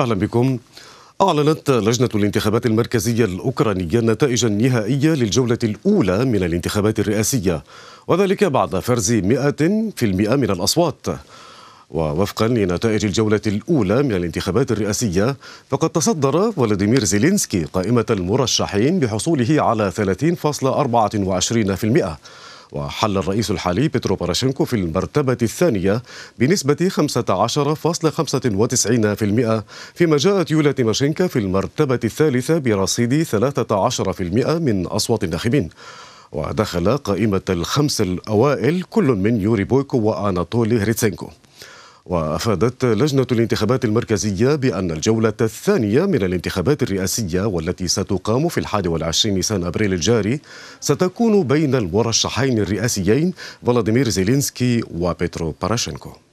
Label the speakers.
Speaker 1: أهلا بكم أعلنت لجنة الانتخابات المركزية الأوكرانية النتائج النهائية للجولة الأولى من الانتخابات الرئاسية وذلك بعد فرز 100% من الأصوات ووفقا لنتائج الجولة الأولى من الانتخابات الرئاسية فقد تصدر فولاديمير زيلينسكي قائمة المرشحين بحصوله على 30.24% وحل الرئيس الحالي بيترو باراشينكو في المرتبة الثانية بنسبة 15.95% فيما جاءت يولا تيماشينكا في المرتبة الثالثة برصيد 13% من أصوات الناخبين ودخل قائمة الخمس الأوائل كل من يوري بويكو وأناتولي هريتسينكو وأفادت لجنة الانتخابات المركزية بأن الجولة الثانية من الانتخابات الرئاسية والتي ستقام في الحادي والعشرين نيسان أبريل الجاري ستكون بين المرشحين الرئاسيين فلاديمير زيلينسكي وبيترو باراشينكو